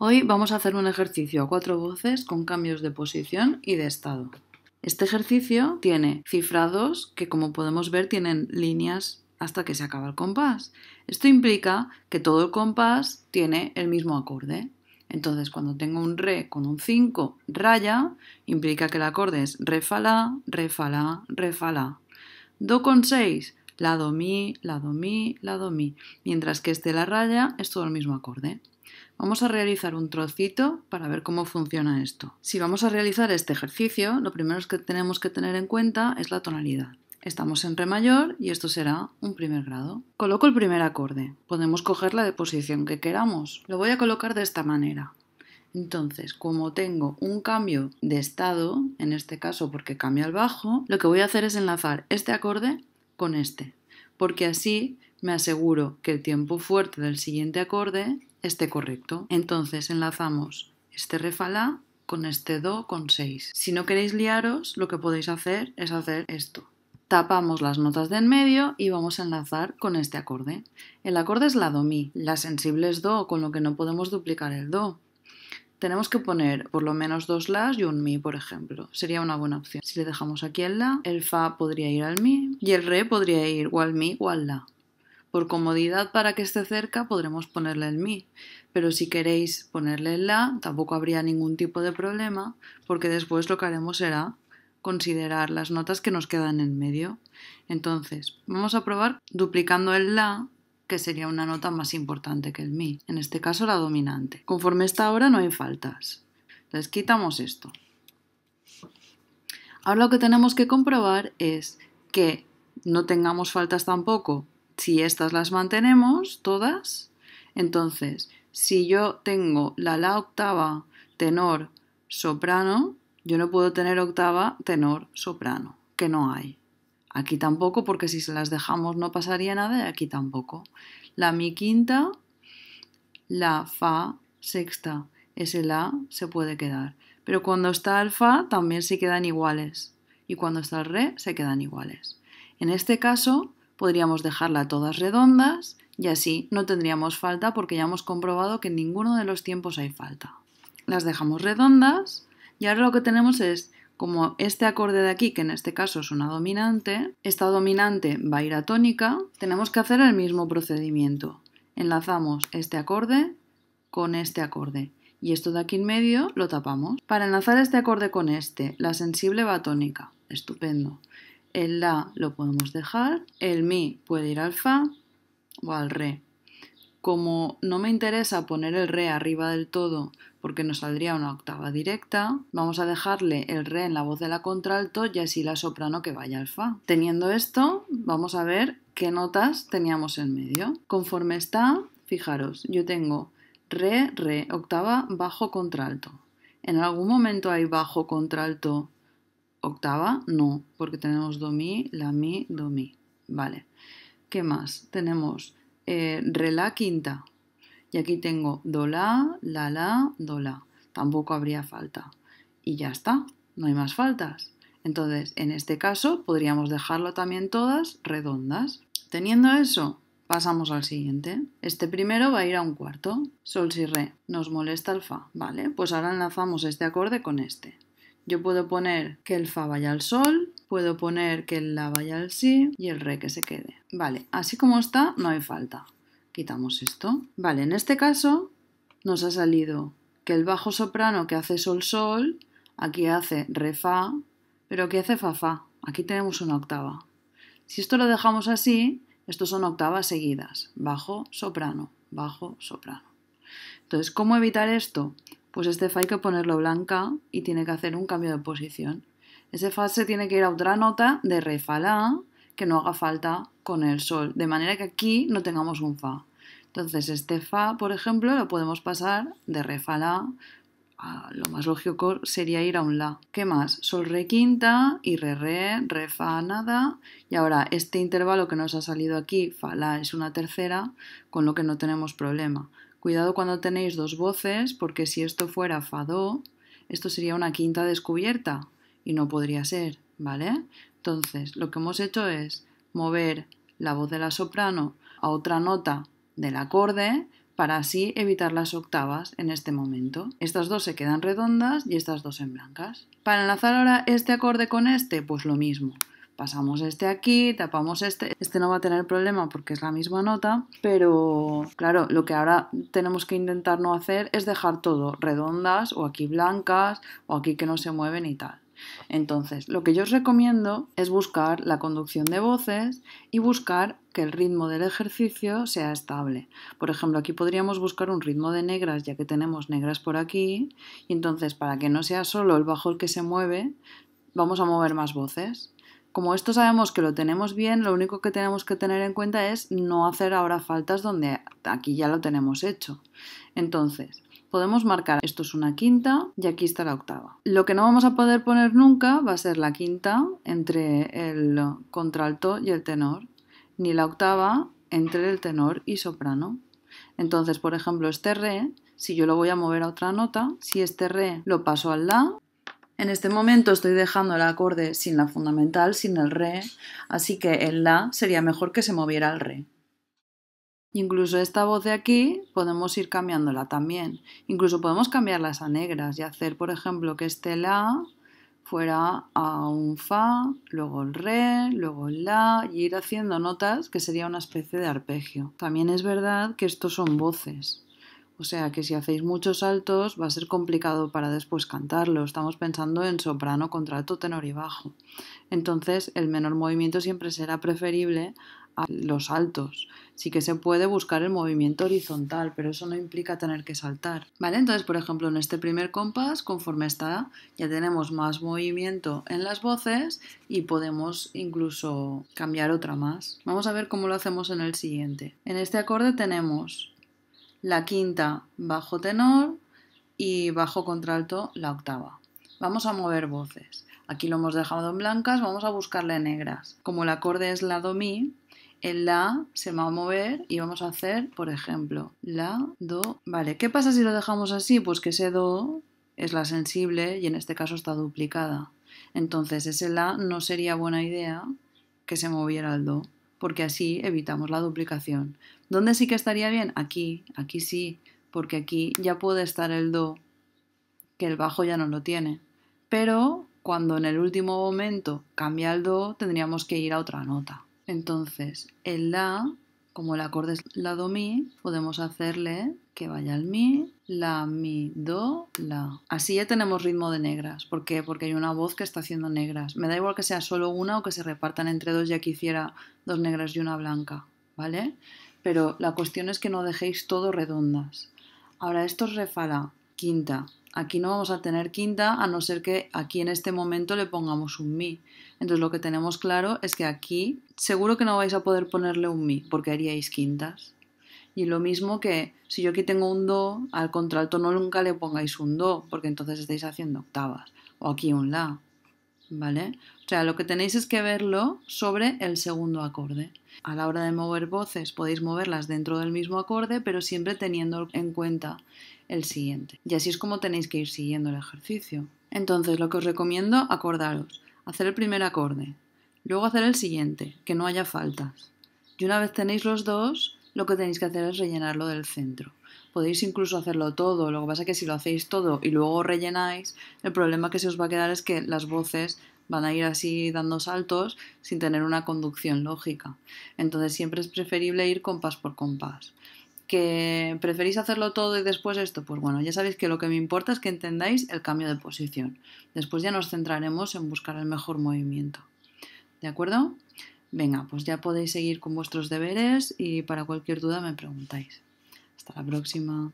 Hoy vamos a hacer un ejercicio a cuatro voces con cambios de posición y de estado. Este ejercicio tiene cifrados que como podemos ver tienen líneas hasta que se acaba el compás. Esto implica que todo el compás tiene el mismo acorde. Entonces cuando tengo un re con un 5 raya, implica que el acorde es re fa la, re fa re fa Do con 6 Lado mi, lado mi, lado mi. Mientras que este la raya es todo el mismo acorde. Vamos a realizar un trocito para ver cómo funciona esto. Si vamos a realizar este ejercicio, lo primero que tenemos que tener en cuenta es la tonalidad. Estamos en re mayor y esto será un primer grado. Coloco el primer acorde. Podemos coger la de posición que queramos. Lo voy a colocar de esta manera. Entonces, como tengo un cambio de estado, en este caso porque cambia el bajo, lo que voy a hacer es enlazar este acorde con este, porque así me aseguro que el tiempo fuerte del siguiente acorde esté correcto. Entonces enlazamos este re con este do con 6. Si no queréis liaros, lo que podéis hacer es hacer esto. Tapamos las notas de en medio y vamos a enlazar con este acorde. El acorde es la do mi, la sensible es do, con lo que no podemos duplicar el do. Tenemos que poner por lo menos dos las y un mi, por ejemplo. Sería una buena opción. Si le dejamos aquí el la, el fa podría ir al mi y el re podría ir o al mi o al la. Por comodidad, para que esté cerca, podremos ponerle el mi, pero si queréis ponerle el la, tampoco habría ningún tipo de problema, porque después lo que haremos será considerar las notas que nos quedan en medio. Entonces, vamos a probar duplicando el la que sería una nota más importante que el mi, en este caso la dominante. Conforme está ahora no hay faltas. Entonces quitamos esto. Ahora lo que tenemos que comprobar es que no tengamos faltas tampoco. Si estas las mantenemos todas, entonces si yo tengo la la octava, tenor, soprano, yo no puedo tener octava, tenor, soprano, que no hay. Aquí tampoco, porque si se las dejamos no pasaría nada, y aquí tampoco. La mi quinta, la fa sexta. Ese la se puede quedar. Pero cuando está el fa también se quedan iguales. Y cuando está el re se quedan iguales. En este caso podríamos dejarla todas redondas y así no tendríamos falta porque ya hemos comprobado que en ninguno de los tiempos hay falta. Las dejamos redondas y ahora lo que tenemos es como este acorde de aquí, que en este caso es una dominante, esta dominante va a ir a tónica, tenemos que hacer el mismo procedimiento. Enlazamos este acorde con este acorde y esto de aquí en medio lo tapamos. Para enlazar este acorde con este, la sensible va a tónica, estupendo. El La lo podemos dejar, el Mi puede ir al Fa o al Re. Como no me interesa poner el re arriba del todo porque nos saldría una octava directa, vamos a dejarle el re en la voz de la contralto y así la soprano que vaya al fa. Teniendo esto, vamos a ver qué notas teníamos en medio. Conforme está, fijaros, yo tengo re, re, octava, bajo, contralto. ¿En algún momento hay bajo, contralto, octava? No, porque tenemos do, mi, la, mi, do, mi. Vale. ¿Qué más? Tenemos eh, re la quinta. Y aquí tengo do la, la la, do la. Tampoco habría falta. Y ya está, no hay más faltas. Entonces, en este caso podríamos dejarlo también todas redondas. Teniendo eso, pasamos al siguiente. Este primero va a ir a un cuarto. Sol si re. Nos molesta el fa, ¿vale? Pues ahora enlazamos este acorde con este. Yo puedo poner que el fa vaya al sol puedo poner que la vaya al sí y el re que se quede. Vale, así como está, no hay falta. Quitamos esto. Vale, en este caso nos ha salido que el bajo soprano que hace sol sol, aquí hace re fa, pero que hace fa fa. Aquí tenemos una octava. Si esto lo dejamos así, estos son octavas seguidas, bajo, soprano, bajo, soprano. Entonces, ¿cómo evitar esto? Pues este fa hay que ponerlo blanca y tiene que hacer un cambio de posición. Ese fa se tiene que ir a otra nota de re fa la que no haga falta con el sol, de manera que aquí no tengamos un fa. Entonces este fa, por ejemplo, lo podemos pasar de re fa la a lo más lógico sería ir a un la. ¿Qué más? Sol re quinta y re re, re fa nada. Y ahora este intervalo que nos ha salido aquí, fa la es una tercera, con lo que no tenemos problema. Cuidado cuando tenéis dos voces, porque si esto fuera fa do, esto sería una quinta descubierta, y no podría ser, ¿vale? Entonces, lo que hemos hecho es mover la voz de la soprano a otra nota del acorde para así evitar las octavas en este momento. Estas dos se quedan redondas y estas dos en blancas. Para enlazar ahora este acorde con este, pues lo mismo. Pasamos este aquí, tapamos este. Este no va a tener problema porque es la misma nota, pero claro, lo que ahora tenemos que intentar no hacer es dejar todo redondas o aquí blancas o aquí que no se mueven y tal. Entonces, lo que yo os recomiendo es buscar la conducción de voces y buscar que el ritmo del ejercicio sea estable. Por ejemplo, aquí podríamos buscar un ritmo de negras, ya que tenemos negras por aquí, y entonces para que no sea solo el bajo el que se mueve, vamos a mover más voces. Como esto sabemos que lo tenemos bien, lo único que tenemos que tener en cuenta es no hacer ahora faltas donde aquí ya lo tenemos hecho. Entonces, podemos marcar esto es una quinta y aquí está la octava. Lo que no vamos a poder poner nunca va a ser la quinta entre el contralto y el tenor, ni la octava entre el tenor y soprano. Entonces, por ejemplo, este re, si yo lo voy a mover a otra nota, si este re lo paso al la, en este momento estoy dejando el acorde sin la fundamental, sin el re, así que el la sería mejor que se moviera al re. Incluso esta voz de aquí podemos ir cambiándola también. Incluso podemos cambiarlas a negras y hacer, por ejemplo, que este la fuera a un fa, luego el re, luego el la y ir haciendo notas que sería una especie de arpegio. También es verdad que estos son voces. O sea que si hacéis muchos saltos va a ser complicado para después cantarlo. Estamos pensando en soprano, contralto, tenor y bajo. Entonces el menor movimiento siempre será preferible los altos, Sí que se puede buscar el movimiento horizontal, pero eso no implica tener que saltar. ¿Vale? Entonces, por ejemplo, en este primer compás, conforme está, ya tenemos más movimiento en las voces y podemos incluso cambiar otra más. Vamos a ver cómo lo hacemos en el siguiente. En este acorde tenemos la quinta bajo tenor y bajo contralto la octava. Vamos a mover voces. Aquí lo hemos dejado en blancas, vamos a buscarle negras. Como el acorde es la do mi, el la se va a mover y vamos a hacer, por ejemplo, la, do. Vale, ¿qué pasa si lo dejamos así? Pues que ese do es la sensible y en este caso está duplicada. Entonces ese la no sería buena idea que se moviera el do, porque así evitamos la duplicación. ¿Dónde sí que estaría bien? Aquí, aquí sí, porque aquí ya puede estar el do, que el bajo ya no lo tiene. Pero cuando en el último momento cambia el do, tendríamos que ir a otra nota. Entonces, el la, como el acorde es la do mi, podemos hacerle que vaya al mi, la, mi, do, la. Así ya tenemos ritmo de negras. ¿Por qué? Porque hay una voz que está haciendo negras. Me da igual que sea solo una o que se repartan entre dos ya que hiciera dos negras y una blanca, ¿vale? Pero la cuestión es que no dejéis todo redondas. Ahora esto es refala, quinta, Aquí no vamos a tener quinta a no ser que aquí en este momento le pongamos un mi. Entonces lo que tenemos claro es que aquí seguro que no vais a poder ponerle un mi porque haríais quintas. Y lo mismo que si yo aquí tengo un do, al contralto no nunca le pongáis un do porque entonces estáis haciendo octavas. O aquí un la. ¿vale? O sea, lo que tenéis es que verlo sobre el segundo acorde. A la hora de mover voces podéis moverlas dentro del mismo acorde, pero siempre teniendo en cuenta el siguiente. Y así es como tenéis que ir siguiendo el ejercicio. Entonces, lo que os recomiendo, acordaros, hacer el primer acorde, luego hacer el siguiente, que no haya faltas. Y una vez tenéis los dos, lo que tenéis que hacer es rellenarlo del centro. Podéis incluso hacerlo todo, lo que pasa es que si lo hacéis todo y luego rellenáis, el problema que se os va a quedar es que las voces van a ir así dando saltos sin tener una conducción lógica. Entonces siempre es preferible ir compás por compás. ¿Que preferís hacerlo todo y después esto? Pues bueno, ya sabéis que lo que me importa es que entendáis el cambio de posición. Después ya nos centraremos en buscar el mejor movimiento. ¿De acuerdo? Venga, pues ya podéis seguir con vuestros deberes y para cualquier duda me preguntáis. Hasta la próxima.